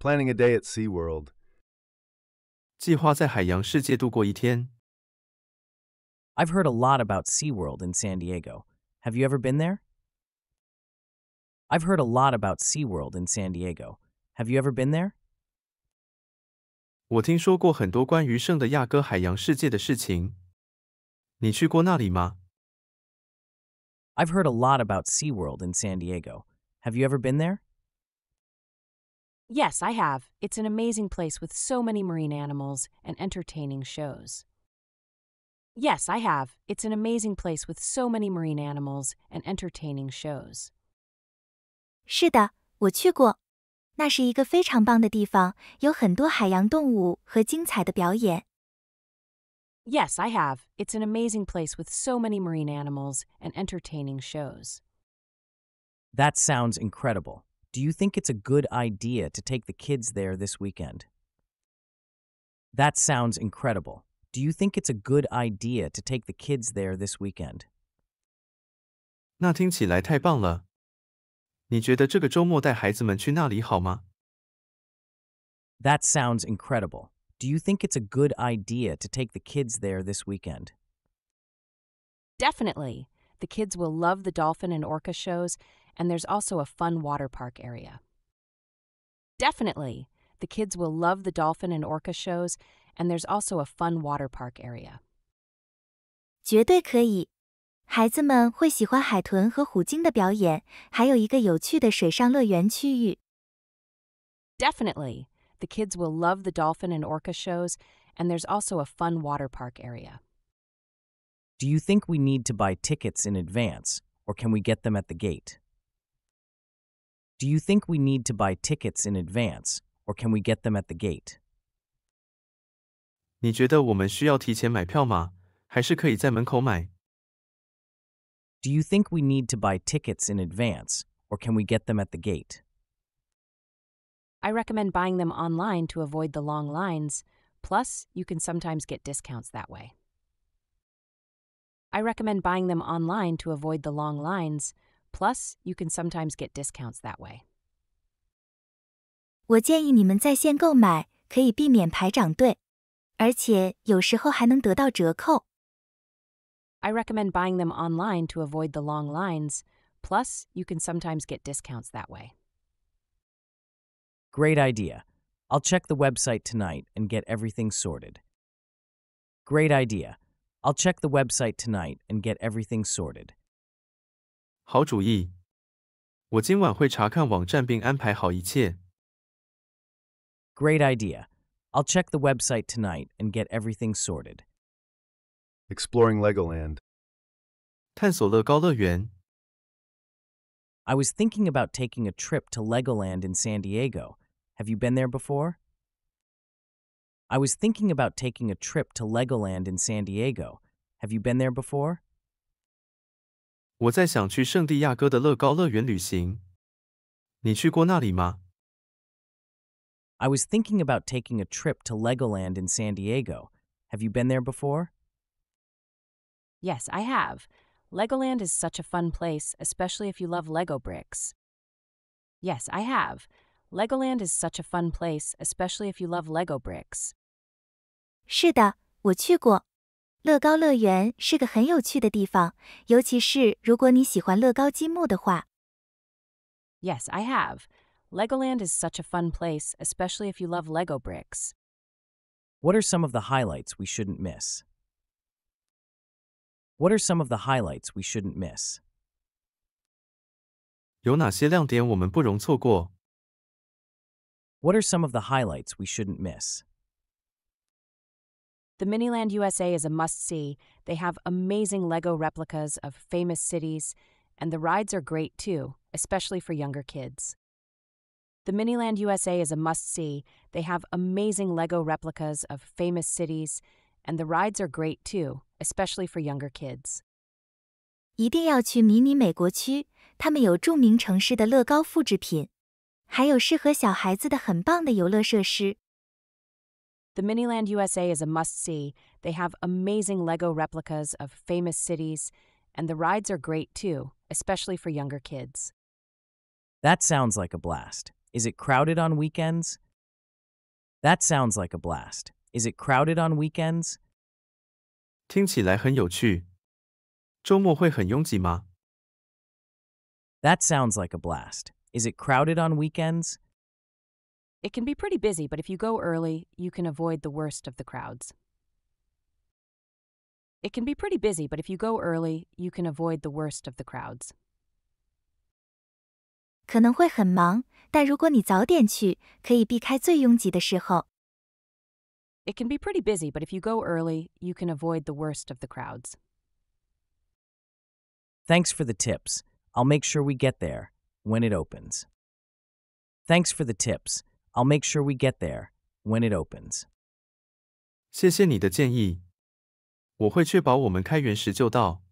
Planning a day at SeaWorld. i have heard a lot about SeaWorld in San Diego. Have you ever been there? I've heard a lot about SeaWorld in San Diego. Have you ever been there? i have heard a lot about SeaWorld in San Diego. Have you ever been there? Yes, I have. It's an amazing place with so many marine animals and entertaining shows. Yes, I have. It's an amazing place with so many marine animals and entertaining shows. 是的，我去过。那是一个非常棒的地方，有很多海洋动物和精彩的表演。Yes, I have. It's an amazing place with so many marine animals and entertaining shows. That sounds incredible. Do you think it's a good idea to take the kids there this weekend? That sounds incredible. Do you think it's a good idea to take the kids there this weekend? 那听起来太棒了。你觉得这个周末带孩子们去那里好吗？That sounds incredible. Do you think it's a good idea to take the kids there this weekend? Definitely. The kids will love the dolphin and orca shows and there's also a fun water park area. Definitely, the kids will love the dolphin and orca shows, and there's also a fun water park area. 绝对可以，孩子们会喜欢海豚和虎鲸的表演，还有一个有趣的水上乐园区域。Definitely, the kids will love the dolphin and orca shows, and there's also a fun water park area. Do you think we need to buy tickets in advance, or can we get them at the gate? Do you think we need to buy tickets in advance, or can we get them at the gate? 你觉得我们需要提前买票吗？还是可以在门口买？Do you think we need to buy tickets in advance, or can we get them at the gate? I recommend buying them online to avoid the long lines. Plus, you can sometimes get discounts that way. I recommend buying them online to avoid the long lines. Plus, you can sometimes get discounts that way. 我建议你们在线购买，可以避免排长队，而且有时候还能得到折扣。I recommend buying them online to avoid the long lines. Plus, you can sometimes get discounts that way. Great idea. I'll check the website tonight and get everything sorted. Great idea. I'll check the website tonight and get everything sorted. 好主意，我今晚会查看网站并安排好一切。Great idea. I'll check the website tonight and get everything sorted. Exploring Legoland. 探索乐高乐园。I was thinking about taking a trip to Legoland in San Diego. Have you been there before? I was thinking about taking a trip to Legoland in San Diego. Have you been there before? 我在想去圣地亚哥的乐高乐园旅行。你去过那里吗？I was thinking about taking a trip to Legoland in San Diego. Have you been there before? Yes, I have. Legoland is such a fun place, especially if you love Lego bricks. Yes, I have. Legoland is such a fun place, especially if you love Lego bricks. 是的，我去过。乐高乐园是个很有趣的地方，尤其是如果你喜欢乐高积木的话。Yes, I have. Legoland is such a fun place, especially if you love Lego bricks. What are some of the highlights we shouldn't miss? What are some of the highlights we shouldn't miss? What are some of the highlights we shouldn't miss? The Miniland USA is a must see. They have amazing Lego replicas of famous cities, and the rides are great too, especially for younger kids. The Miniland USA is a must see. They have amazing Lego replicas of famous cities, and the rides are great too, especially for younger kids. 一定要去迷你美国区，他们有著名城市的乐高复制品，还有适合小孩子的很棒的游乐设施。the Miniland USA is a must see. They have amazing Lego replicas of famous cities, and the rides are great too, especially for younger kids. That sounds like a blast. Is it crowded on weekends? That sounds like a blast. Is it crowded on weekends? 听起来很有趣。周末会很拥挤吗？That sounds like a blast. Is it crowded on weekends? It can be pretty busy, but if you go early, you can avoid the worst of the crowds. It can be pretty busy, but if you go early, you can avoid the worst of the crowds. 可能会很忙，但如果你早点去，可以避开最拥挤的时候。It can be pretty busy, but if you go early, you can avoid the worst of the crowds. Thanks for the tips. I'll make sure we get there when it opens. Thanks for the tips. I'll make sure we get there when it opens. 谢谢你的建议，我会确保我们开园时就到。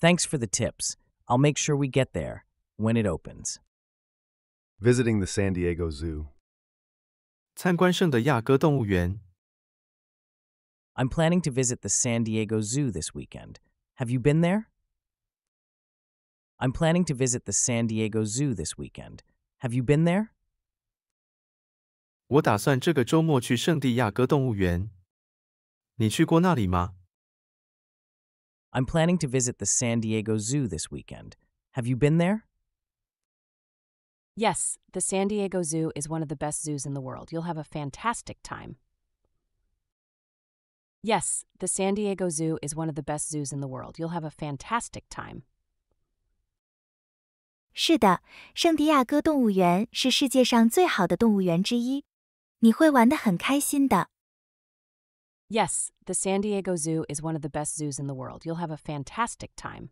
Thanks for the tips. I'll make sure we get there when it opens. Visiting the San Diego Zoo. i am planning to visit the San Diego Zoo this weekend. Have you been there? I'm planning to visit the San Diego Zoo this weekend. Have you been there? 我打算这个周末去圣地亚哥动物园。你去过那里吗？I'm planning to visit the San Diego Zoo this weekend. Have you been there? Yes, the San Diego Zoo is one of the best zoos in the world. You'll have a fantastic time. Yes, the San Diego Zoo is one of the best zoos in the world. You'll have a fantastic time. 是的，圣地亚哥动物园是世界上最好的动物园之一。你会玩得很开心的。Yes, the San Diego Zoo is one of the best zoos in the world. You'll have a fantastic time.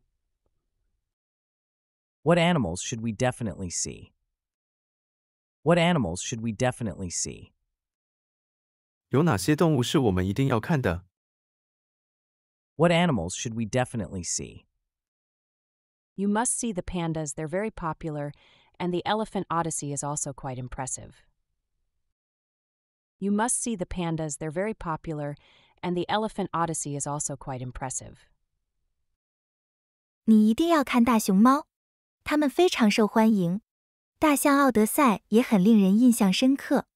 What animals should we definitely see? What animals should we definitely see? What animals should we definitely see? You must see the pandas, they're very popular, and the Elephant Odyssey is also quite impressive. You must see the pandas, they're very popular, and the Elephant Odyssey is also quite impressive. 你一定要看大熊猫，它们非常受欢迎。大象奥德赛也很令人印象深刻。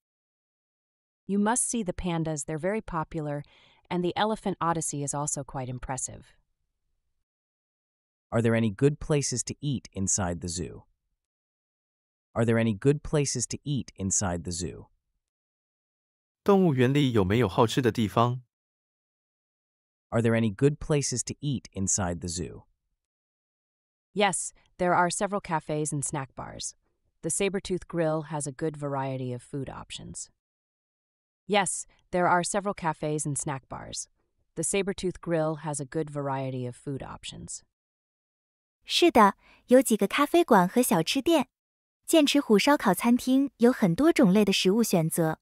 You must see the pandas, they're very popular, and the Elephant Odyssey is also quite impressive. Are there any good places to eat inside the zoo? Are there any good places to eat inside the zoo? 动物园里有没有好吃的地方？Are there any good places to eat inside the zoo? Yes, there are several cafes and snack bars. The Sabertooth Grill has a good variety of food options. Yes, there are several cafes and snack bars. The Sabertooth Grill has a good variety of food options. 是的，有几个咖啡馆和小吃店。剑齿虎烧烤餐厅有很多种类的食物选择。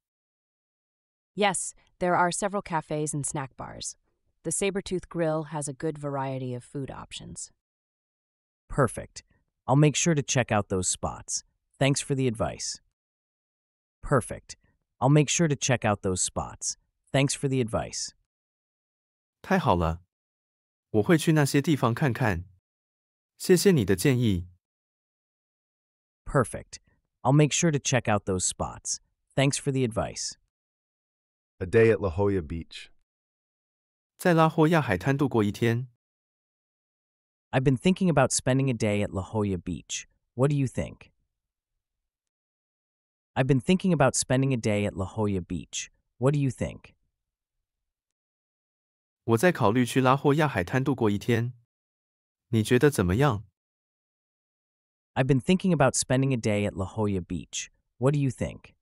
Yes, there are several cafes and snack bars. The Sabretooth Grill has a good variety of food options. Perfect. I'll make sure to check out those spots. Thanks for the advice. Perfect. I'll make sure to check out those spots. Thanks for the advice. 太好了，我会去那些地方看看。谢谢你的建议。Perfect. I'll make sure to check out those spots. Thanks for the advice. A day at La Jolla Beach. 在拉霍亚海滩度过一天。I've been thinking about spending a day at La Jolla Beach. What do you think? I've been thinking about spending a day at La Jolla Beach. What do you think? 我在考虑去拉霍亚海滩度过一天。你觉得怎么样？I've been thinking about spending a day at La Jolla Beach. What do you think?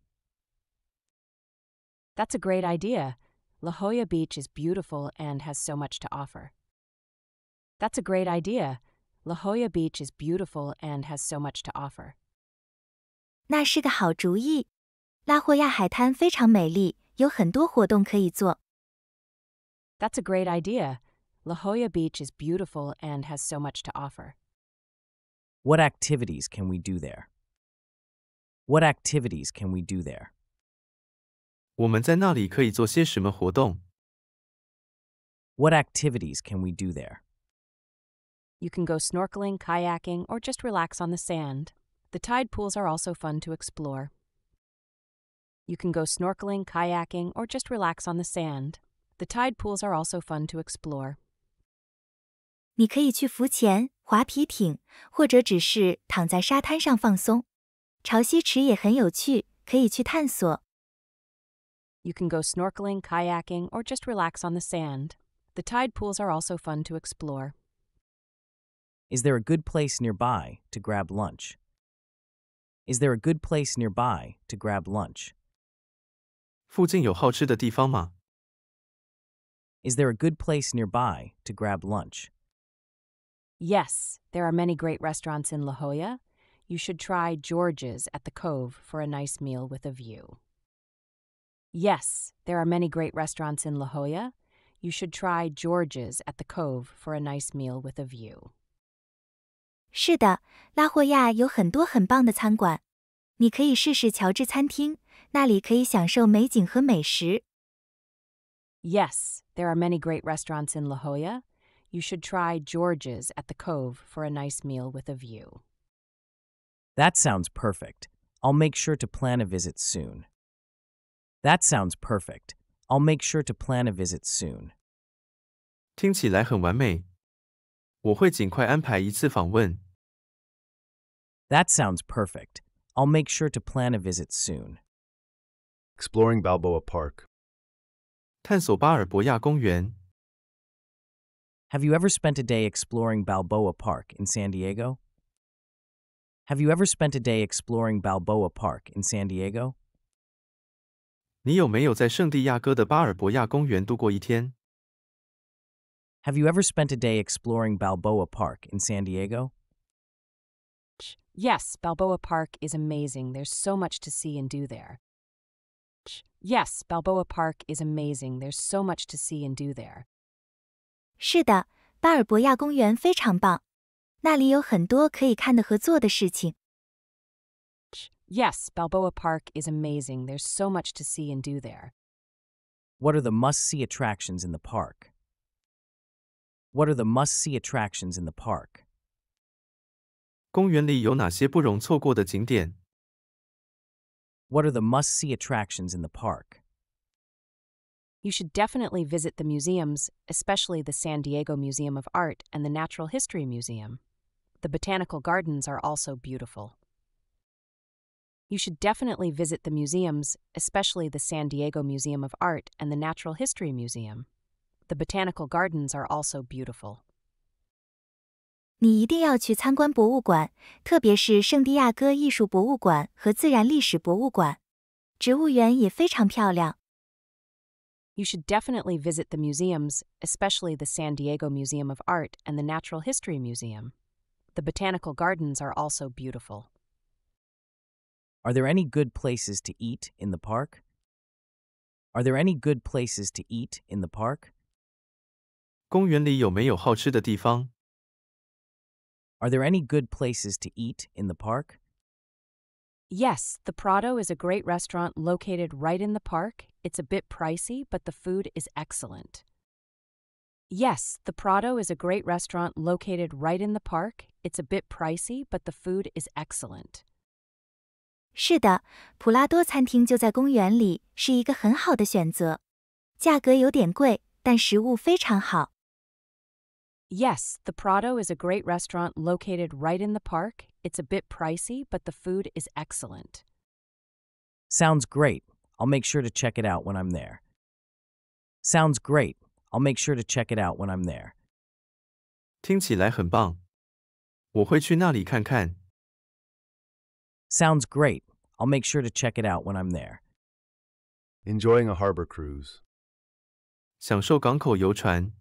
That's a great idea. La Jolla Beach is beautiful and has so much to offer. That's a great idea. La Jolla Beach is beautiful and has so much to offer. 那是个好主意。拉霍亚海滩非常美丽，有很多活动可以做。That's a great idea. La Jolla Beach is beautiful and has so much to offer. What activities can we do there? What activities can we do there? 我们在那里可以做些什么活动？What activities can we do there? You can go snorkeling, kayaking, or just relax on the sand. The tide pools are also fun to explore. You can go snorkeling, kayaking, or just relax on the sand. The tide pools are also fun to explore. 你可以去浮潜、划皮艇，或者只是躺在沙滩上放松。潮汐池也很有趣，可以去探索。you can go snorkeling, kayaking, or just relax on the sand. The tide pools are also fun to explore. Is there a good place nearby to grab lunch? Is there a good place nearby to grab lunch? 附近有好吃的地方吗? Is there a good place nearby to grab lunch? Yes, there are many great restaurants in La Jolla. You should try George's at the Cove for a nice meal with a view. Yes, there are many great restaurants in La Jolla. You should try George's at the Cove for a nice meal with a view. 是的，拉霍亚有很多很棒的餐馆，你可以试试乔治餐厅，那里可以享受美景和美食。Yes, there are many great restaurants in La Jolla. You should try George's at the Cove for a nice meal with a view. That sounds perfect. I'll make sure to plan a visit soon. That sounds perfect. I'll make sure to plan a visit soon. 听起来很完美，我会尽快安排一次访问。That sounds perfect. I'll make sure to plan a visit soon. Exploring Balboa Park. 探索巴尔博亚公园。Have you ever spent a day exploring Balboa Park in San Diego? Have you ever spent a day exploring Balboa Park in San Diego? 你有没有在圣地亚哥的巴尔博亚公园度过一天？Have you ever spent a day exploring Balboa Park in San Diego? Yes, Balboa Park is amazing. There's so much to see and do there. Yes, Balboa Park is amazing. There's so much to see and do there. 是的，巴尔博亚公园非常棒，那里有很多可以看的和做的事情。Yes, Balboa Park is amazing. There's so much to see and do there. What are the must see attractions in the park? What are the must see attractions in the park? 公园里有哪些不容错过的景点？What are the must see attractions in the park? You should definitely visit the museums, especially the San Diego Museum of Art and the Natural History Museum. The botanical gardens are also beautiful. You should definitely visit the museums, especially the San Diego Museum of Art and the Natural History Museum. The botanical gardens are also beautiful. 你一定要去参观博物馆，特别是圣地亚哥艺术博物馆和自然历史博物馆。植物园也非常漂亮。You should definitely visit the museums, especially the San Diego Museum of Art and the Natural History Museum. The botanical gardens are also beautiful. Are there any good places to eat in the park? Are there any good places to eat in the park? Are there any good places to eat in the park? Yes, the Prado is a great restaurant located right in the park. It's a bit pricey, but the food is excellent. Yes, the Prado is a great restaurant located right in the park. It's a bit pricey, but the food is excellent. 是的，普拉多餐厅就在公园里，是一个很好的选择。价格有点贵，但食物非常好。Yes, the Prado is a great restaurant located right in the park. It's a bit pricey, but the food is excellent. Sounds great. I'll make sure to check it out when I'm there. Sounds great. I'll make sure to check it out when I'm there. 听起来很棒，我会去那里看看。Sounds great. I'll make sure to check it out when I'm there. Enjoying a harbor cruise. 享受港口游船.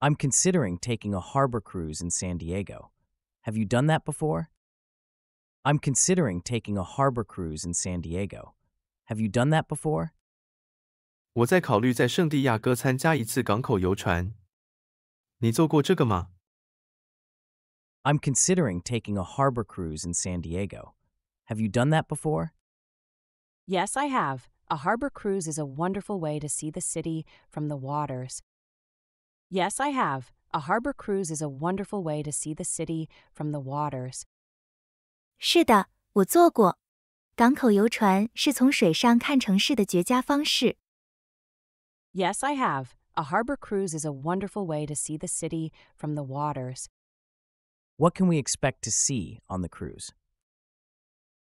I'm considering taking a harbor cruise in San Diego. Have you done that before? I'm considering taking a harbor cruise in San Diego. Have you done that before? 我在考虑在圣地亚哥参加一次港口游船。你做过这个吗？am considering taking a harbor cruise in San Diego. Have you done that before? Yes, I have. A harbor cruise is a wonderful way to see the city from the waters. Yes, I have. A harbor cruise is a wonderful way to see the city from the waters. Yes, I have. A harbor cruise is a wonderful way to see the city from the waters. What can we expect to see on the cruise?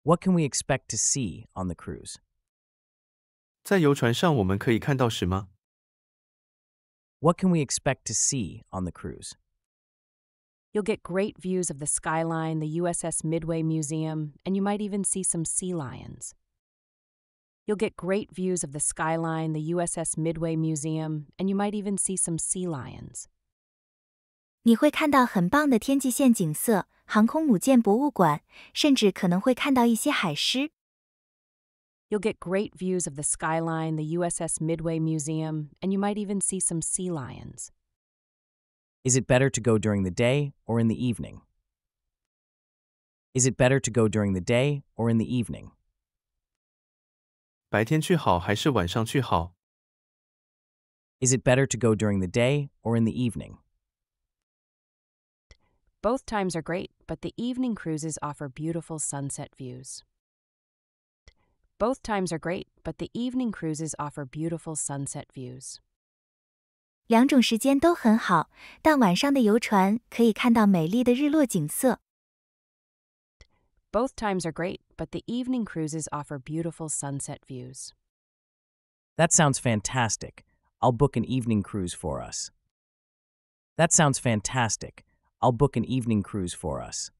What can we expect to see on the cruise? What can we expect to see on the cruise? You'll get great views of the skyline, the USS Midway Museum, and you might even see some sea lions. You'll get great views of the skyline, the USS Midway Museum, and you might even see some sea lions. 你会看到很棒的天际线景色、航空母舰博物馆，甚至可能会看到一些海狮。You'll get great views of the skyline, the USS Midway Museum, and you might even see some sea lions. Is it better to go during the day or in the evening? Is it better to go during the day or in the evening? Is it better to go during the day or in the evening? Both times are great, but the evening cruises offer beautiful sunset views. Both times are great, but the evening cruises offer beautiful sunset views. 两种时间都很好，但晚上的游船可以看到美丽的日落景色。Both times are great, but the evening cruises offer beautiful sunset views. That sounds fantastic. I'll book an evening cruise for us. That sounds fantastic. I'll book an evening cruise for us.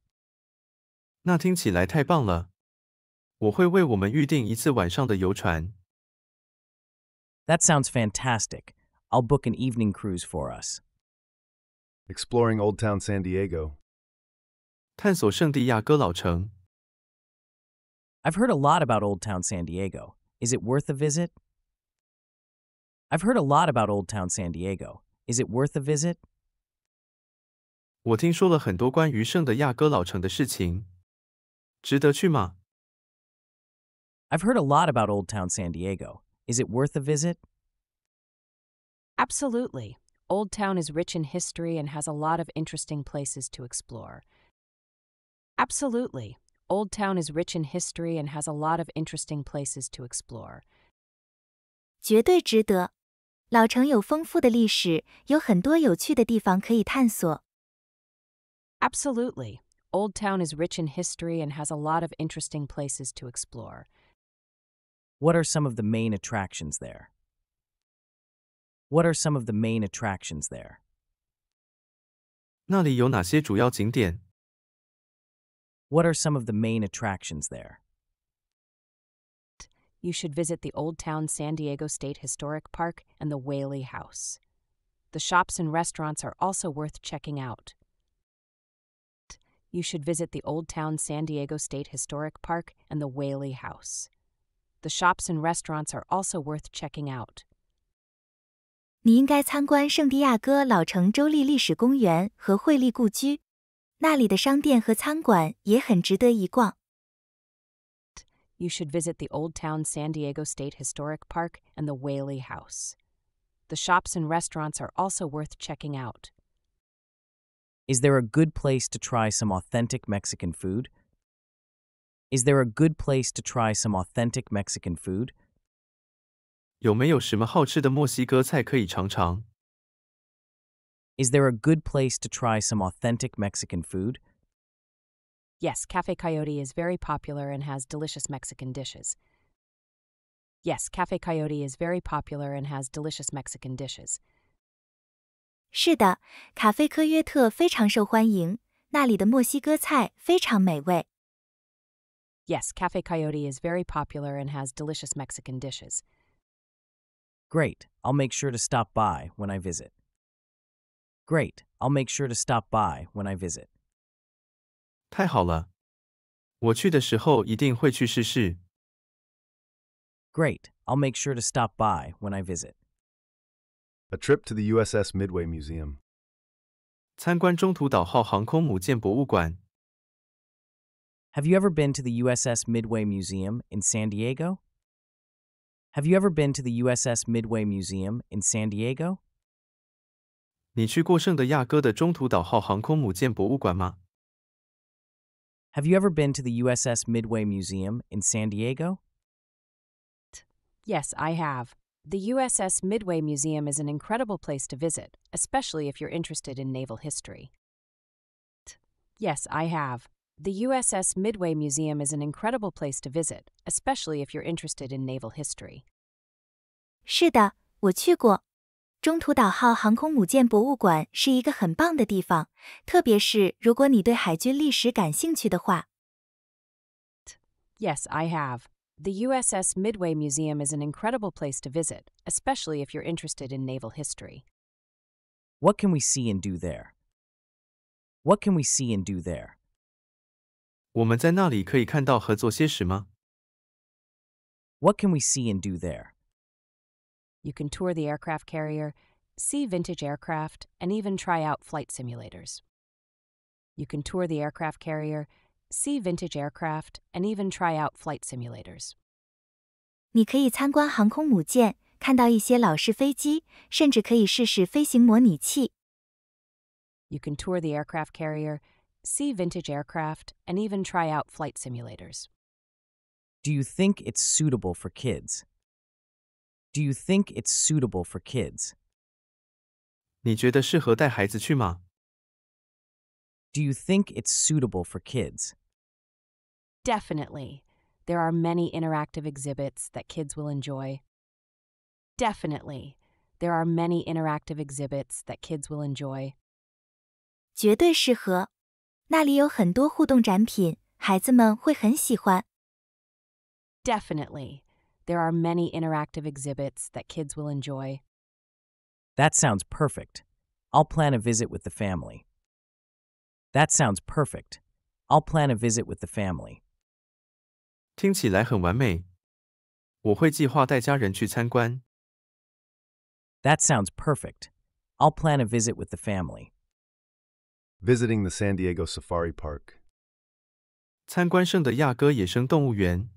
那听起来太棒了！我会为我们预定一次晚上的游船。That sounds fantastic. I'll book an evening cruise for us. Exploring Old Town San Diego. 探索圣地亚哥老城。I've heard a lot about Old Town San Diego. Is it worth a visit? I've heard a lot about Old Town San Diego. Is it worth a visit? 我听说了很多关于圣的亚哥老城的事情，值得去吗？I've heard a lot about Old Town San Diego. Is it worth a visit? Absolutely. Old Town is rich in history and has a lot of interesting places to explore. Absolutely. Old Town is rich in history and has a lot of interesting places to explore. 绝对值得。老城有丰富的历史，有很多有趣的地方可以探索。Absolutely. Old Town is rich in history and has a lot of interesting places to explore. What are some of the main attractions there? What are some of the main attractions there? What are some of the main attractions there? You should visit the Old Town San Diego State Historic Park and the Whaley House. The shops and restaurants are also worth checking out you should visit the Old Town San Diego State Historic Park and the Whaley House. The shops and restaurants are also worth checking out. 你应该参观圣地亚哥老城州立历史公园和惠利故居，那里的商店和餐馆也很值得一逛。You should visit the Old Town San Diego State Historic Park and the Whaley House. The shops and restaurants are also worth checking out. Is there a good place to try some authentic Mexican food? Is there a good place to try some authentic Mexican food? Is there a good place to try some authentic Mexican food? Yes, Cafe Coyote is very popular and has delicious Mexican dishes. Yes, Cafe Coyote is very popular and has delicious Mexican dishes. Yes, Cafe Coyote is very popular and has delicious Mexican dishes. Great, I'll make sure to stop by when I visit. Great, I'll make sure to stop by when I visit. 太好了，我去的时候一定会去试试。Great, I'll make sure to stop by when I visit. A Trip to the USS Midway Museum. 参观中途岛号航空母舰博物馆。Have you ever been to the USS Midway Museum in San Diego? Have you ever been to the USS Midway Museum in San Diego? 你去过圣地亚哥的中途岛号航空母舰博物馆吗？Have you ever been to the USS Midway Museum in San Diego? Yes, I have. The USS Midway Museum is an incredible place to visit, especially if you're interested in naval history. Yes, I have. The USS Midway Museum is an incredible place to visit, especially if you're interested in naval history. 是的，我去过。中途岛号航空母舰博物馆是一个很棒的地方，特别是如果你对海军历史感兴趣的话。Yes, I have. The USS Midway Museum is an incredible place to visit, especially if you're interested in naval history. What can we see and do there? What can we see and do there? What can we see and do there? You can tour the aircraft carrier, see vintage aircraft, and even try out flight simulators. You can tour the aircraft carrier, see vintage aircraft, and even try out flight simulators. 你可以参观航空母舰，看到一些老式飞机，甚至可以试试飞行模拟器。You can tour the aircraft carrier, see vintage aircraft, and even try out flight simulators. Do you think it's suitable for kids? Do you think it's suitable for kids? 你觉得适合带孩子去吗？Do you think it's suitable for kids? Definitely, there are many interactive exhibits that kids will enjoy. Definitely, there are many interactive exhibits that kids will enjoy. 绝对适合，那里有很多互动展品，孩子们会很喜欢。Definitely, there are many interactive exhibits that kids will enjoy. That sounds perfect. I'll plan a visit with the family. That sounds perfect. I'll plan a visit with the family. 听起来很完美。我会计划带家人去参观。That sounds perfect. I'll plan a visit with the family. Visiting the San Diego Safari Park. 参观圣地亚哥野生动物园。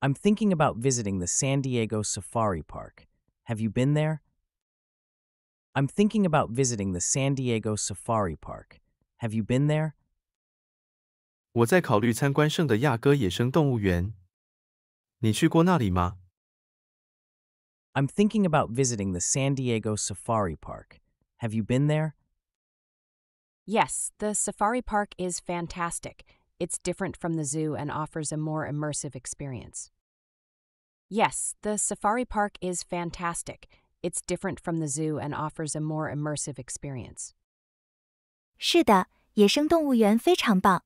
I'm thinking about visiting the San Diego Safari Park. Have you been there? I'm thinking about visiting the San Diego Safari Park. Have you been there? 我在考虑参观圣的亚哥野生动物园。你去过那里吗？I'm thinking about visiting the San Diego Safari Park. Have you been there? Yes, the safari park is fantastic. It's different from the zoo and offers a more immersive experience. Yes, the safari park is fantastic. It's different from the zoo and offers a more immersive experience. 是的，野生动物园非常棒，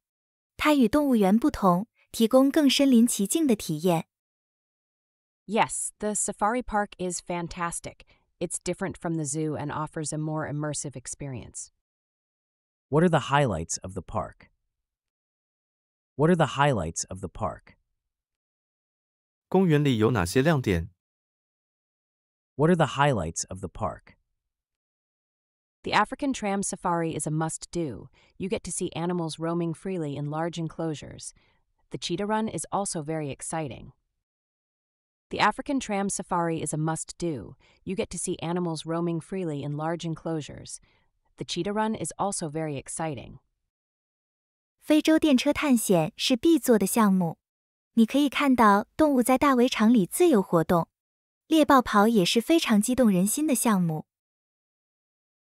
它与动物园不同，提供更身临其境的体验。Yes, the safari park is fantastic. It's different from the zoo and offers a more immersive experience. What are the highlights of the park? What are the highlights of the park? 公园里有哪些亮点? What are the highlights of the park? The African tram safari is a must do. You get to see animals roaming freely in large enclosures. The cheetah run is also very exciting. The African tram safari is a must do. You get to see animals roaming freely in large enclosures. The cheetah run is also very exciting. 非洲电车探险是必做的项目，你可以看到动物在大围场里自由活动。猎豹跑也是非常激动人心的项目。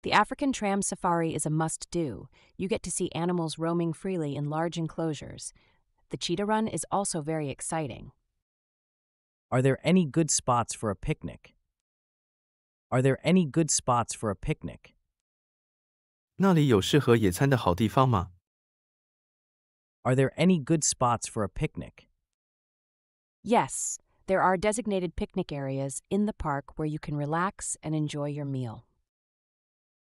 the African tram safari is a must do. You get to see animals roaming freely in large enclosures. The cheetah run is also very exciting. Are there any good spots for a picnic? Are there any good spots for a picnic? Are there any good spots for a picnic? Yes, there are designated picnic areas in the park where you can relax and enjoy your meal.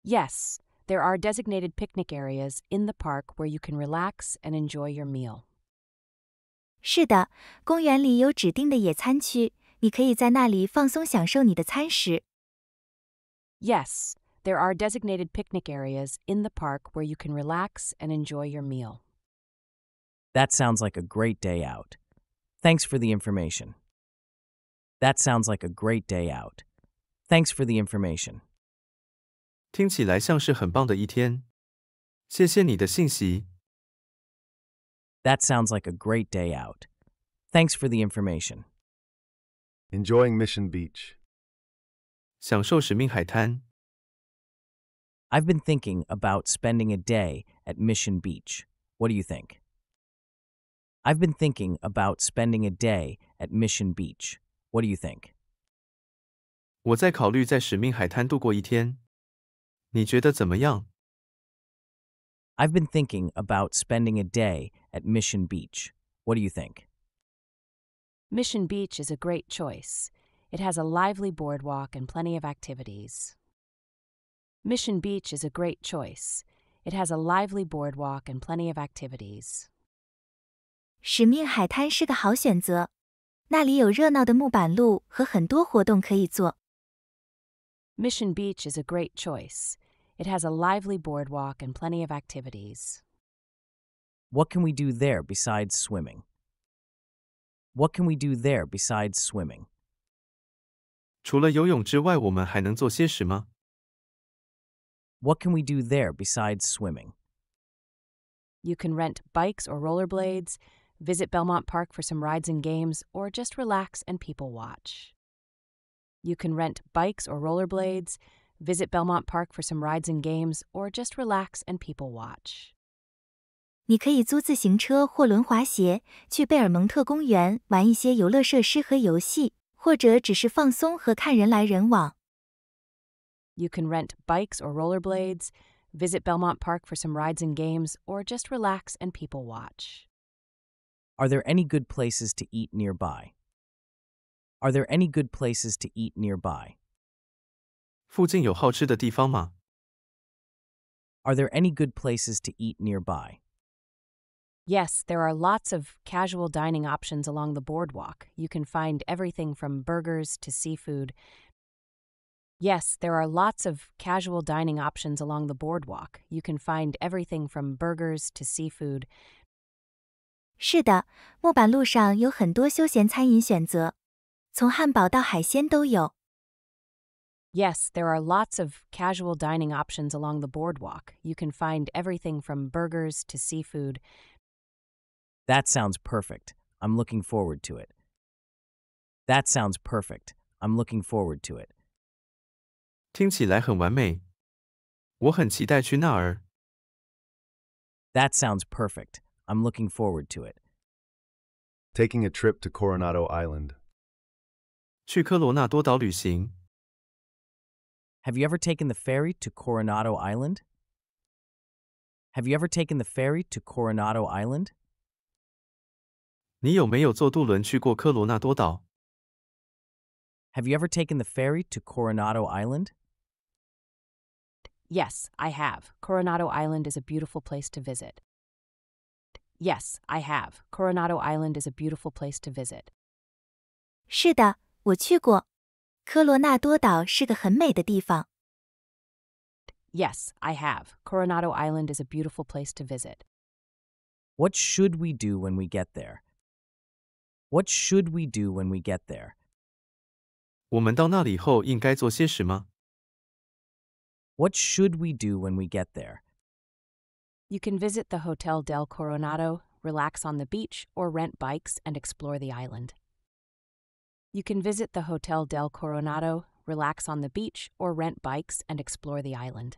Yes, there are designated picnic areas in the park where you can relax and enjoy your meal. 是的，公园里有指定的野餐区，你可以在那里放松享受你的餐食。Yes, there are designated picnic areas in the park where you can relax and enjoy your meal. That sounds like a great day out. Thanks for the information. That sounds like a great day out. Thanks for the information. 听起来像是很棒的一天。谢谢你的信息。That sounds like a great day out. Thanks for the information. Enjoying Mission Beach. 享受使命海滩。I've been thinking about spending a day at Mission Beach. What do you think? I've been thinking about spending a day at Mission Beach. What do you think? 我在考虑在使命海滩度过一天。你觉得怎么样？I've been thinking about spending a day at Mission Beach. What do you think? Mission Beach is a great choice. It has a lively boardwalk and plenty of activities. Mission Beach is a great choice. It has a lively boardwalk and plenty of activities. 使命海滩是个好选择，那里有热闹的木板路和很多活动可以做。Mission Beach is a great choice. It has a lively boardwalk and plenty of activities. What can we do there besides swimming? What can we do there besides swimming? What can we do there besides swimming? You can rent bikes or rollerblades, visit Belmont Park for some rides and games, or just relax and people watch. You can rent bikes or rollerblades, visit Belmont Park for some rides and games, or just relax and people watch. 你可以租自行车或轮滑鞋去贝尔蒙特公园玩一些游乐设施和游戏，或者只是放松和看人来人往。You can rent bikes or rollerblades, visit Belmont Park for some rides and games, or just relax and people watch. Are there any good places to eat nearby? Are there any good places to eat nearby? Are there any good places to eat nearby? Yes, there are lots of casual dining options along the boardwalk. You can find everything from burgers to seafood. Yes, there are lots of casual dining options along the boardwalk. You can find everything from burgers to seafood. 是的，木板路上有很多休闲餐饮选择，从汉堡到海鲜都有。Yes, there are lots of casual dining options along the boardwalk. You can find everything from burgers to seafood. That sounds perfect. I'm looking forward to it. That sounds perfect. I'm looking forward to it. 听起来很完美。我很期待去那儿。That sounds perfect. I'm looking forward to it. Taking a trip to Coronado Island. 去科罗纳多岛旅行。have you ever taken the ferry to Coronado Island? Have you ever taken the ferry to Coronado Island? 你有没有坐渡轮去过科罗纳多岛？Have you ever taken the ferry to Coronado Island? Yes, I have. Coronado Island is a beautiful place to visit. Yes, I have. Coronado Island is a beautiful place to visit. 是的，我去过。科罗纳多岛是个很美的地方。Yes, I have. Coronado Island is a beautiful place to visit. What should we do when we get there? What should we do when we get there? What should we do when we get there? You can visit the Hotel del Coronado, relax on the beach, or rent bikes and explore the island. You can visit the Hotel del Coronado, relax on the beach, or rent bikes and explore the island.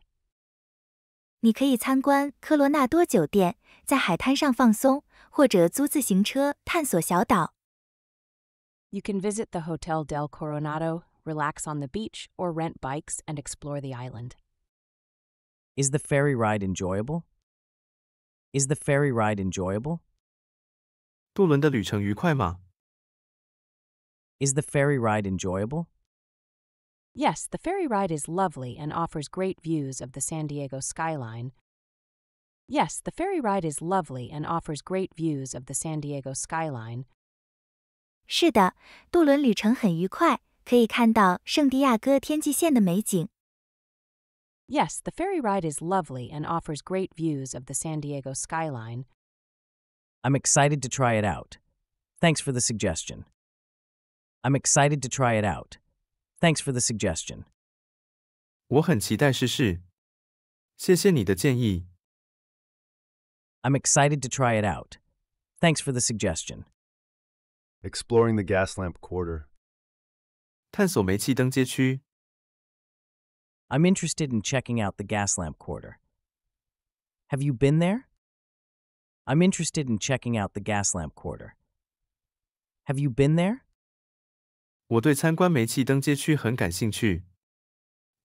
你可以参观科罗纳多酒店，在海滩上放松，或者租自行车探索小岛。You can visit the Hotel del Coronado, relax on the beach, or rent bikes and explore the island. Is the ferry ride enjoyable? Is the ferry ride enjoyable? 渡轮的旅程愉快吗？is the ferry ride enjoyable? Yes, the ferry ride is lovely and offers great views of the San Diego skyline. Yes, the ferry ride is lovely and offers great views of the San Diego skyline. 是的，渡轮旅程很愉快，可以看到圣地亚哥天际线的美景。Yes, the ferry ride is lovely and offers great views of the San Diego skyline. I'm excited to try it out. Thanks for the suggestion. I'm excited to try it out. Thanks for the suggestion. i am excited to try it out. Thanks for the suggestion. Exploring the Gaslamp Quarter. i am interested in checking out the Gaslamp Quarter. Have you been there? I'm interested in checking out the Gaslamp Quarter. Have you been there? 我对参观煤气灯街区很感兴趣。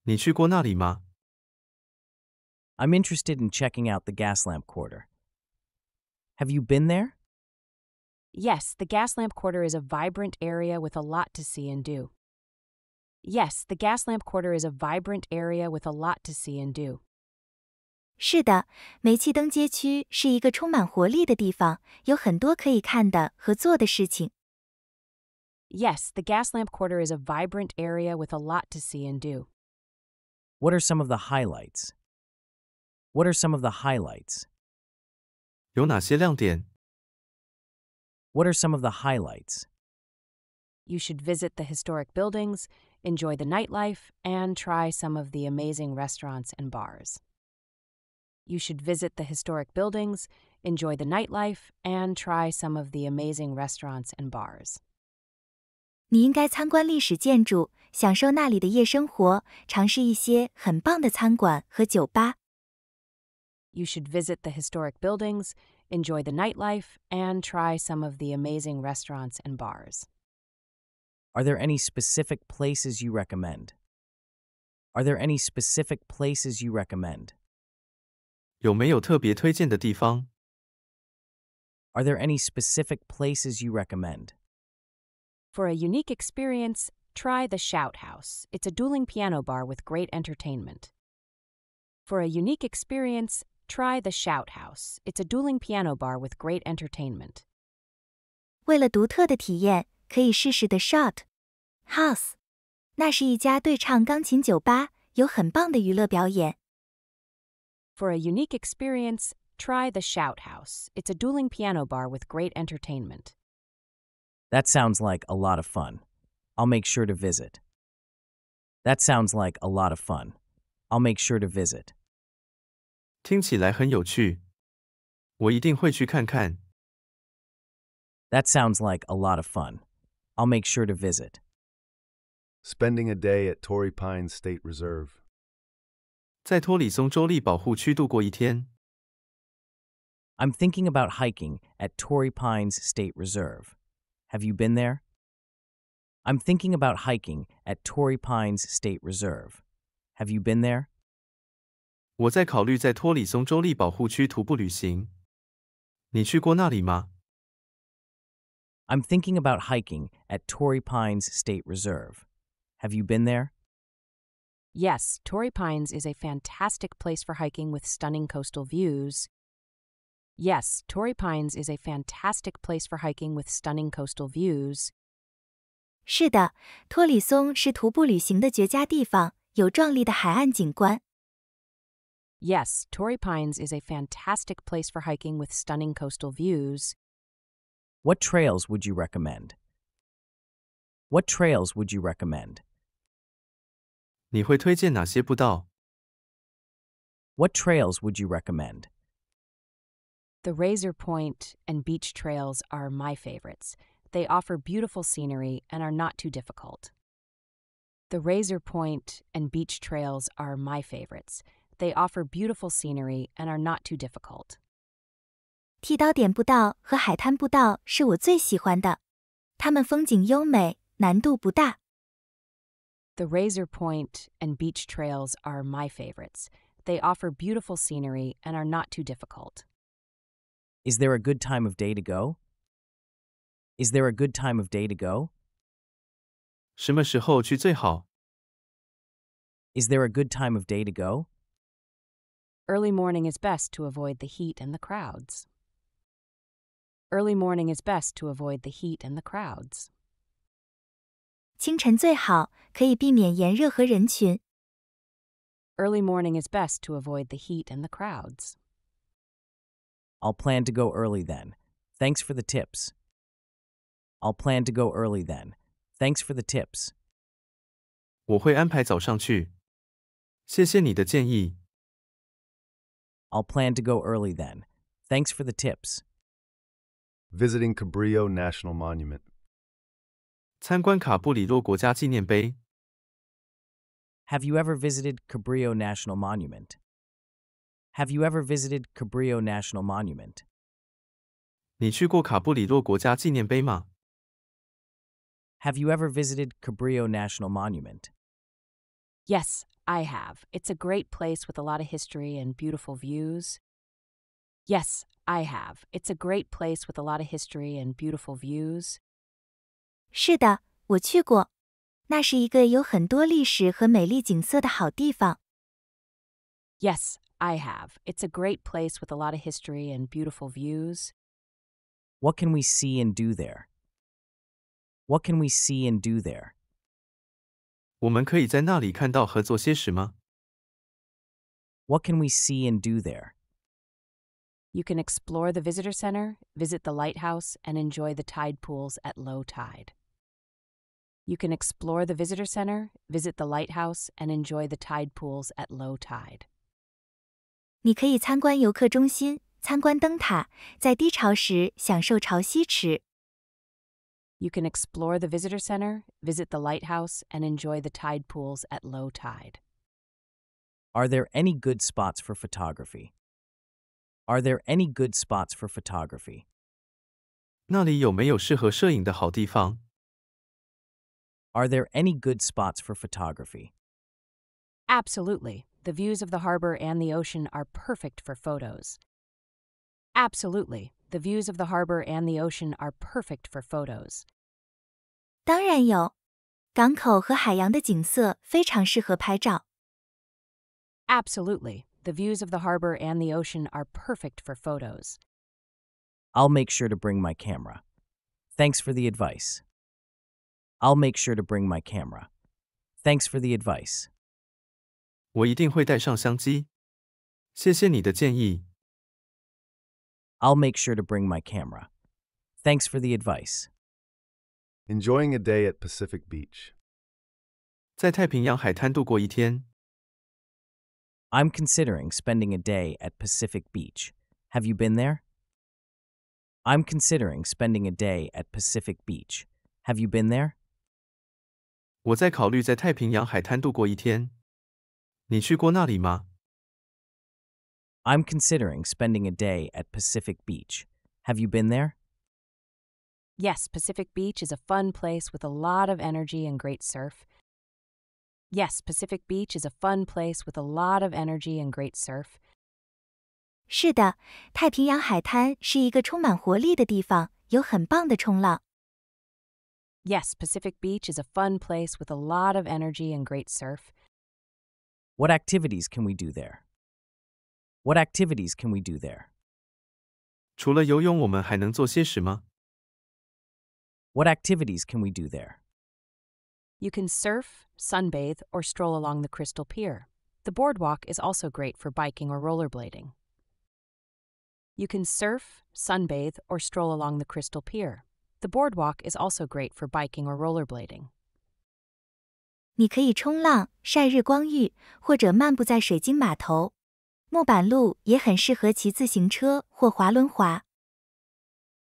你去过那里吗？I'm interested in checking out the Gaslamp Quarter. Have you been there? Yes, the Gaslamp Quarter is a vibrant area with a lot to see and do. Yes, the Gaslamp Quarter is a vibrant area with a lot to see and do. 是的，煤气灯街区是一个充满活力的地方，有很多可以看的和做的事情。Yes, the Gaslamp Quarter is a vibrant area with a lot to see and do. What are some of the highlights? What are some of the highlights? 有哪些亮点? What are some of the highlights? You should visit the historic buildings, enjoy the nightlife, and try some of the amazing restaurants and bars. You should visit the historic buildings, enjoy the nightlife, and try some of the amazing restaurants and bars. 你应该参观历史建筑，享受那里的夜生活，尝试一些很棒的餐馆和酒吧。You should visit the historic buildings, enjoy the nightlife, and try some of the amazing restaurants and bars. Are there any specific places you recommend? Are there any specific places you recommend? 有没有特别推荐的地方? Are there any specific places you recommend? For a unique experience, try the Shout House. It's a dueling piano bar with great entertainment. For a unique experience, try the Shout House. It's a dueling piano bar with great entertainment. 为了独特的体验，可以试试 House，那是一家对唱钢琴酒吧，有很棒的娱乐表演。For a unique experience, try the Shout House. It's a dueling piano bar with great entertainment. That sounds like a lot of fun. I'll make sure to visit. That sounds like a lot of fun. I'll make sure to visit. 听起来很有趣，我一定会去看看。That sounds like a lot of fun. I'll make sure to visit. Spending a day at Torrey Pines State Reserve. 在托里松州立保护区度过一天。I'm thinking about hiking at Torrey Pines State Reserve. Have you been there? I'm thinking about hiking at Torrey Pines State Reserve. Have you been there? 我在考虑在托里松州立保护区徒步旅行。你去过那里吗？am thinking about hiking at Torrey Pines State Reserve. Have you been there? Yes, Torrey Pines is a fantastic place for hiking with stunning coastal views, Yes, Torrey Pines is a fantastic place for hiking with stunning coastal views. 是的，托里松是徒步旅行的绝佳地方，有壮丽的海岸景观。Yes, Torrey Pines is a fantastic place for hiking with stunning coastal views. What trails would you recommend? What trails would you recommend? What trails would you recommend? The Razor Point and beach trails are my favorites. They offer beautiful scenery and are not too difficult. The Razor Point and beach trails are my favorites. They offer beautiful scenery and are not too difficult. 剃刀点步道和海滩步道是我最喜欢的，它们风景优美，难度不大。The Razor Point and beach trails are my favorites. They offer beautiful scenery and are not too difficult. Is there a good time of day to go? Is there a good time of day to go? 什么时候去最好? Is there a good time of day to go? Early morning is best to avoid the heat and the crowds. Early morning is best to avoid the heat and the crowds. 清晨最好，可以避免炎热和人群。Early morning is best to avoid the heat and the crowds. I'll plan to go early then. Thanks for the tips. I'll plan to go early then. Thanks for the tips. 我会安排早上去。谢谢你的建议。I'll plan to go early then. Thanks for the tips. Visiting Cabrillo National Monument. 参观卡布里洛国家纪念碑。Have you ever visited Cabrillo National Monument? Have you ever visited Cabrillo National Monument? Have you ever visited Cabrillo National Monument? Yes, I have. It's a great place with a lot of history and beautiful views. Yes, I have. It's a great place with a lot of history and beautiful views. 是的，我去过。那是一个有很多历史和美丽景色的好地方。Yes, I have. It's a great place with a lot of history and beautiful views. What can we see and do there? What can we see and do there? what can we see and do there? You can explore the visitor center, visit the lighthouse, and enjoy the tide pools at low tide. You can explore the visitor center, visit the lighthouse, and enjoy the tide pools at low tide. 你可以参观游客中心，参观灯塔，在低潮时享受潮汐池。You can explore the visitor center, visit the lighthouse, and enjoy the tide pools at low tide. Are there any good spots for photography? Are there any good spots for photography? Are there any good spots for photography? Absolutely. The views of the harbor and the ocean are perfect for photos. Absolutely, the views of the harbor and the ocean are perfect for photos. Absolutely, the views of the harbor and the ocean are perfect for photos. I'll make sure to bring my camera. Thanks for the advice. I'll make sure to bring my camera. Thanks for the advice. 我一定会带上相机。谢谢你的建议。I'll make sure to bring my camera. Thanks for the advice. Enjoying a day at Pacific Beach. 在太平洋海滩度过一天。I'm considering spending a day at Pacific Beach. Have you been there? I'm considering spending a day at Pacific Beach. Have you been there? 我在考虑在太平洋海滩度过一天。你去过那里吗？I'm considering spending a day at Pacific Beach. Have you been there? Yes, Pacific Beach is a fun place with a lot of energy and great surf. Yes, Pacific Beach is a fun place with a lot of energy and great surf. 是的，太平洋海滩是一个充满活力的地方，有很棒的冲浪。Yes, Pacific Beach is a fun place with a lot of energy and great surf. What activities can we do there? What activities can we do there? 除了游泳，我们还能做些什么？what activities can we do there? You can surf, sunbathe, or stroll along the Crystal Pier. The boardwalk is also great for biking or rollerblading. You can surf, sunbathe, or stroll along the Crystal Pier. The boardwalk is also great for biking or rollerblading. 你可以冲浪、晒日光浴，或者漫步在水晶码头。木板路也很适合骑自行车或滑轮滑。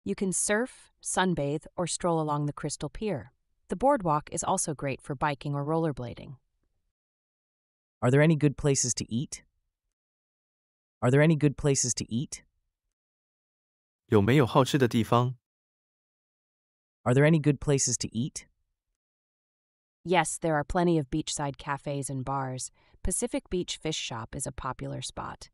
You can surf, sunbathe, or stroll along the Crystal Pier. The boardwalk is also great for biking or rollerblading. Are there any good places to eat? Are there any good places to eat? 有没有好吃的地方? Are there any good places to eat? Yes, there are plenty of beachside cafes and bars. Pacific Beach Fish Shop is a popular spot.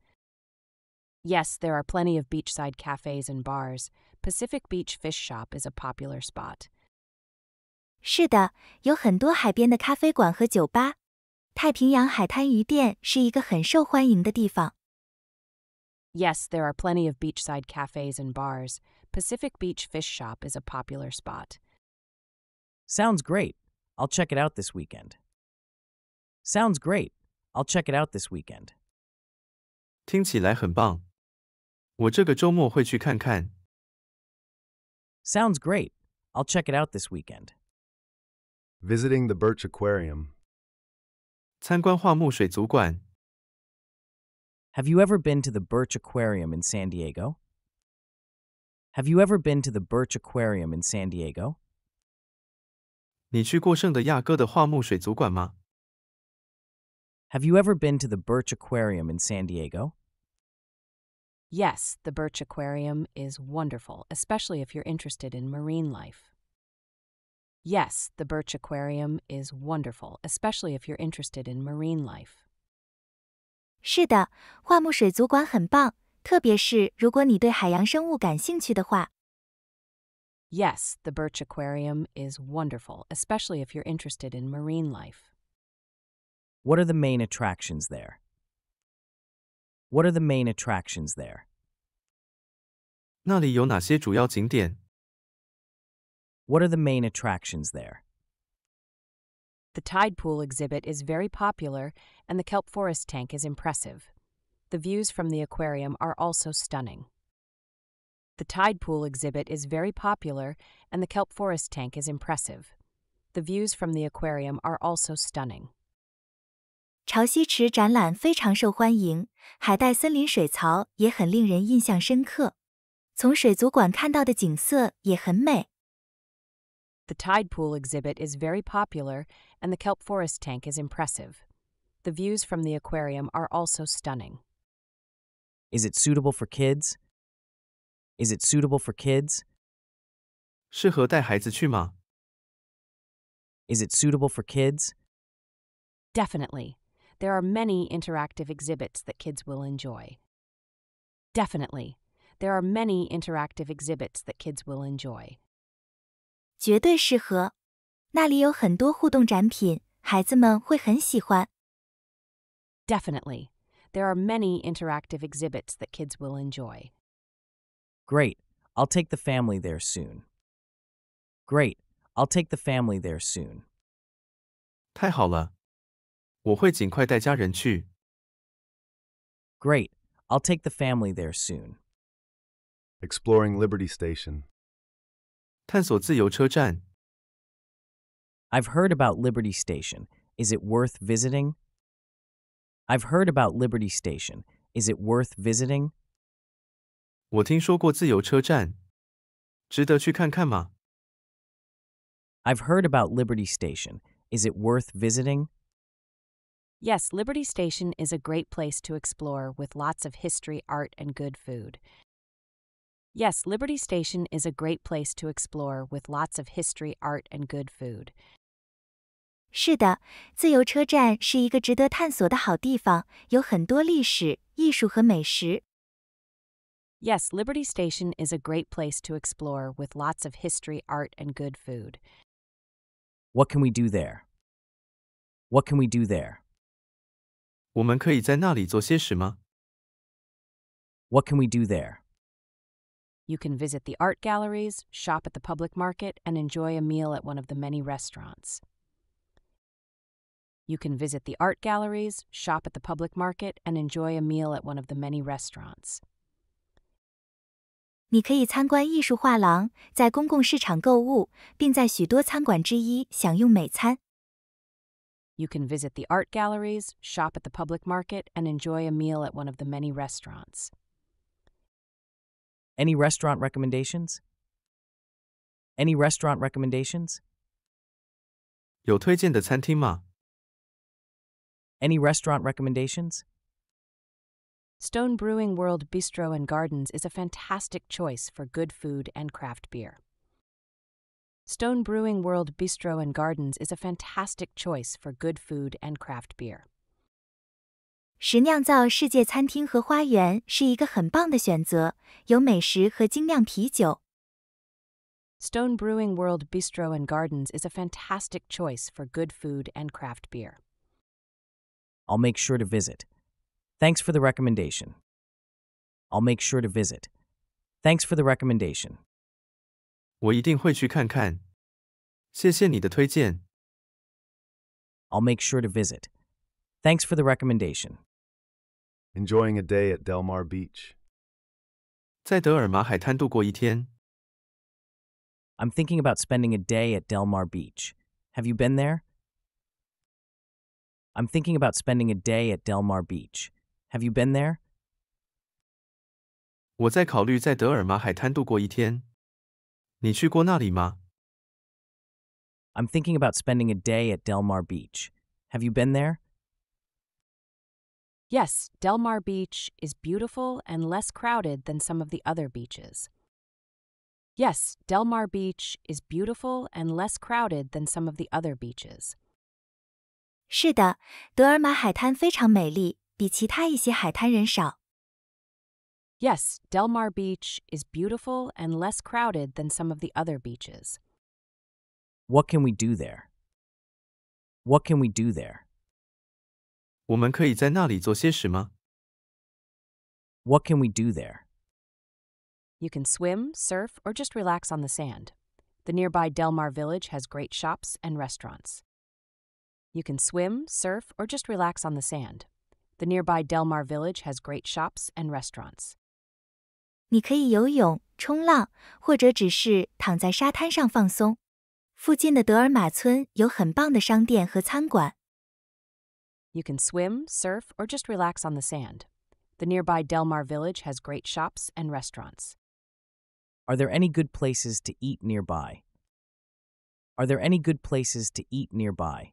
Yes, there are plenty of beachside cafes and bars. Pacific Beach Fish Shop is a popular spot. 是的，有很多海边的咖啡馆和酒吧。太平洋海滩鱼店是一个很受欢迎的地方。Yes, there are plenty of beachside cafes and bars. Pacific Beach Fish Shop is a popular spot. Sounds great. I'll check it out this weekend. Sounds great. I'll check it out this weekend. 听起来很棒。我这个周末会去看看。Sounds great. I'll check it out this weekend. Visiting the Birch Aquarium. Have you ever been to the Birch Aquarium in San Diego? Have you ever been to the Birch Aquarium in San Diego? Have you ever been to the Birch Aquarium in San Diego? Yes, the Birch Aquarium is wonderful, especially if you're interested in marine life. Yes, the Birch Aquarium is wonderful, especially if you're interested in marine life. 是的，化木水族馆很棒，特别是如果你对海洋生物感兴趣的话。Yes, the Birch Aquarium is wonderful, especially if you're interested in marine life. What are the main attractions there? What are the main attractions there? What are the main attractions there? The tide pool exhibit is very popular, and the kelp forest tank is impressive. The views from the aquarium are also stunning. The tide pool exhibit is very popular, and the kelp forest tank is impressive. The views from the aquarium are also stunning. 潮汐池展览非常受欢迎，海带森林水槽也很令人印象深刻。从水族馆看到的景色也很美。The tide pool exhibit is very popular, and the kelp forest tank is impressive. The views from the aquarium are also stunning. Is it suitable for kids? Is it suitable for kids? 适合带孩子去吗? Is it suitable for kids? Definitely. There are many interactive exhibits that kids will enjoy. Definitely. There are many interactive exhibits that kids will enjoy. 绝对适合。那里有很多互动展品，孩子们会很喜欢。Definitely. There are many interactive exhibits that kids will enjoy. Great, I'll take the family there soon. Great, I'll take the family there soon. 太好了，我会尽快带家人去。Great, I'll take the family there soon. Exploring Liberty Station. i have heard about Liberty Station. Is it worth visiting? I've heard about Liberty Station. Is it worth visiting? 我听说过自由车站，值得去看看吗？I've heard about Liberty Station. Is it worth visiting? Yes, Liberty Station is a great place to explore with lots of history, art, and good food. Yes, Liberty Station is a great place to explore with lots of history, art, and good food. 是的，自由车站是一个值得探索的好地方，有很多历史、艺术和美食。Yes, Liberty Station is a great place to explore with lots of history, art, and good food. What can we do there? What can we do there? What can we do there? You can visit the art galleries, shop at the public market, and enjoy a meal at one of the many restaurants. You can visit the art galleries, shop at the public market, and enjoy a meal at one of the many restaurants. 你可以参观艺术画廊，在公共市场购物，并在许多餐馆之一享用美餐。You can visit the art galleries, shop at the public market, and enjoy a meal at one of the many restaurants. Any restaurant recommendations? Any restaurant recommendations? 有推荐的餐厅吗？Any restaurant recommendations? Stone Brewing World Bistro and Gardens is a fantastic choice for good food and craft beer. Stone Brewing World Bistro and Gardens is a fantastic choice for good food and craft beer. 石酿造世界餐厅和花园是一个很棒的选择，有美食和精酿啤酒。Stone Brewing World Bistro and Gardens is a fantastic choice for good food and craft beer. I'll make sure to visit. Thanks for the recommendation. I'll make sure to visit. Thanks for the recommendation. 我一定会去看看。谢谢你的推荐。I'll make sure to visit. Thanks for the recommendation. Enjoying a day at Delmar Beach. 在德尔玛海滩度过一天。I'm thinking about spending a day at Delmar Beach. Have you been there? I'm thinking about spending a day at Delmar Beach. Have you been there? 我在考虑在德尔玛海滩度过一天。你去过那里吗？I'm thinking about spending a day at Delmar Beach. Have you been there? Yes, Delmar Beach is beautiful and less crowded than some of the other beaches. Yes, Delmar Beach is beautiful and less crowded than some of the other beaches. 是的，德尔玛海滩非常美丽，比其他一些海滩人少。Yes, Delmar Beach is beautiful and less crowded than some of the other beaches. What can we do there? What can we do there? What can we do there? You can swim, surf, or just relax on the sand. The nearby Delmar village has great shops and restaurants. You can swim, surf, or just relax on the sand. The nearby Delmar village has great shops and restaurants. 你可以游泳、冲浪，或者只是躺在沙滩上放松。附近的德尔玛村有很棒的商店和餐馆。You can swim, surf, or just relax on the sand. The nearby Delmar village has great shops and restaurants. Are there any good places to eat nearby? Are there any good places to eat nearby?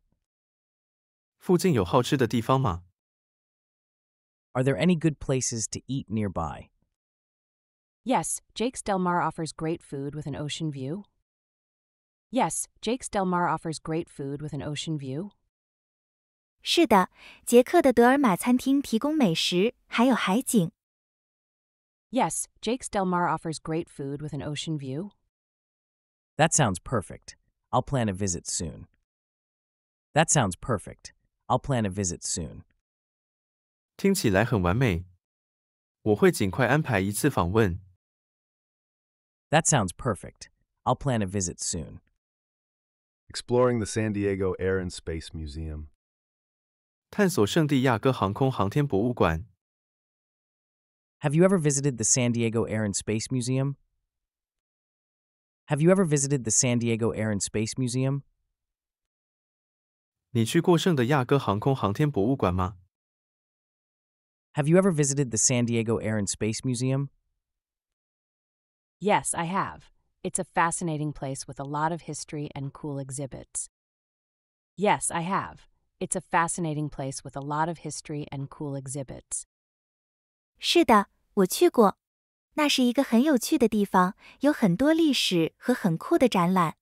附近有好吃的地方吗？are there any good places to eat nearby? Yes, Jake's Del Mar offers great food with an ocean view. Yes, Jake's Del Mar offers great food with an ocean view. Yes, Jake's Del Mar offers great food with an ocean view. That sounds perfect. I'll plan a visit soon. That sounds perfect. I'll plan a visit soon. 听起来很完美。我会尽快安排一次访问。That sounds perfect. I'll plan a visit soon. Exploring the San Diego Air and Space Museum. 探索圣地亚哥航空航天博物馆。Have you ever visited the San Diego Air and Space Museum? Have you ever visited the San Diego Air and Space Museum? 你去过圣地亚哥航空航天博物馆吗？have you ever visited the San Diego Air and Space Museum? Yes, I have. It's a fascinating place with a lot of history and cool exhibits. Yes, I have. It's a fascinating place with a lot of history and cool exhibits. 是的，我去过，那是一个很有趣的地方，有很多历史和很酷的展览。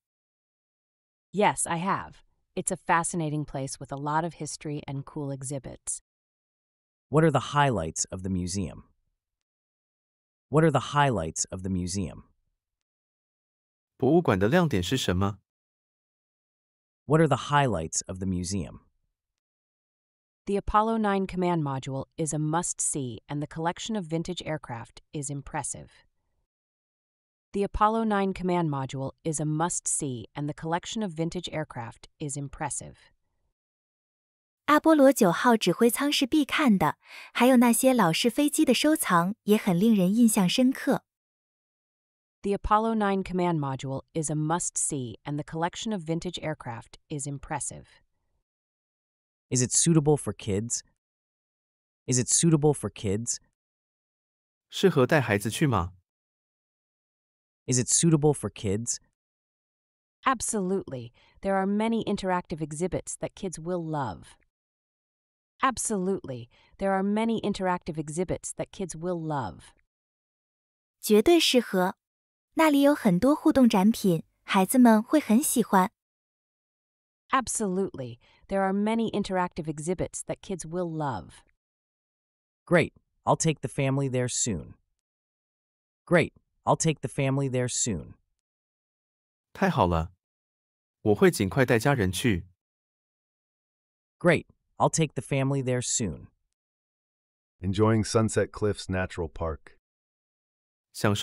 Yes, I have. It's a fascinating place with a lot of history and cool exhibits. What are the highlights of the museum? What are the highlights of the museum? 博物馆的亮点是什么? What are the highlights of the museum? The Apollo 9 command module is a must see, and the collection of vintage aircraft is impressive. The Apollo 9 command module is a must see, and the collection of vintage aircraft is impressive. 阿波罗九号指挥舱是必看的，还有那些老式飞机的收藏也很令人印象深刻。The Apollo 9 command module is a must see, and the collection of vintage aircraft is impressive. Is it suitable for kids? Is it suitable for kids? 适合带孩子去吗? Is it suitable for kids? Absolutely. There are many interactive exhibits that kids will love. Absolutely. There are many interactive exhibits that kids will love. 绝对适合，那里有很多互动展品，孩子们会很喜欢。Absolutely. There are many interactive exhibits that kids will love. Great. I'll take the family there soon. Great. I'll take the family there soon. 太好了，我会尽快带家人去。Great. I'll take the family there soon. Enjoying Sunset Cliffs Natural Park. Have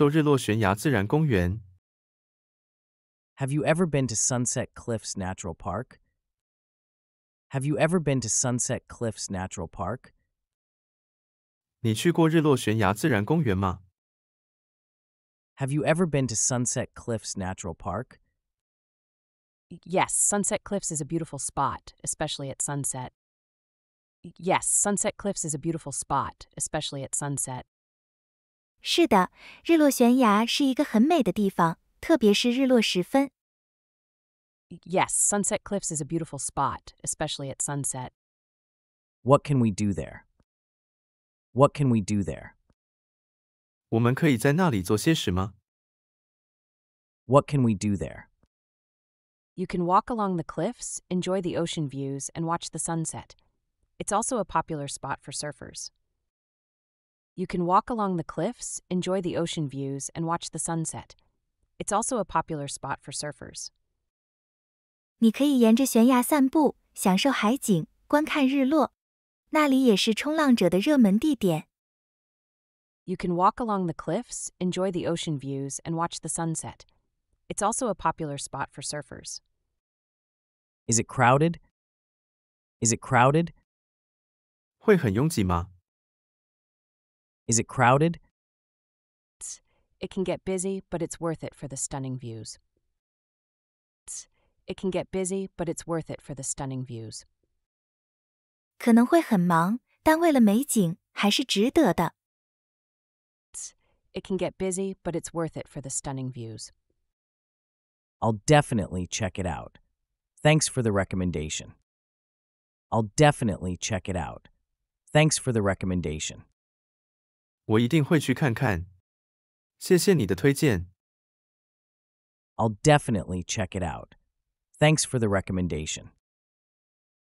you ever been to Sunset Cliffs Natural Park? Have you ever been to Sunset Cliffs Natural Park? Have you ever been to Sunset Cliffs Natural Park? Yes, Sunset Cliffs is a beautiful spot, especially at sunset. Yes, Sunset Cliffs is a beautiful spot, especially at sunset. 是的，日落悬崖是一个很美的地方，特别是日落时分。Yes, Sunset Cliffs is a beautiful spot, especially at sunset. What can we do there? What can we do there? What can we do there? You can walk along the cliffs, enjoy the ocean views, and watch the sunset. It's also a popular spot for surfers. You can walk along the cliffs, enjoy the ocean views, and watch the sunset. It's also a popular spot for surfers. 你可以沿着悬崖散步，享受海景，观看日落。那里也是冲浪者的热门地点。You can walk along the cliffs, enjoy the ocean views, and watch the sunset. It's also a popular spot for surfers. Is it crowded? Is it crowded? 会很拥挤吗？Is it crowded? It can get busy, but it's worth it for the stunning views. It can get busy, but it's worth it for the stunning views. 可能会很忙，但为了美景还是值得的。It can get busy, but it's worth it for the stunning views. I'll definitely check it out. Thanks for the recommendation. I'll definitely check it out. Thanks for the recommendation. 我一定会去看看。谢谢你的推荐。I'll definitely check it out. Thanks for the recommendation.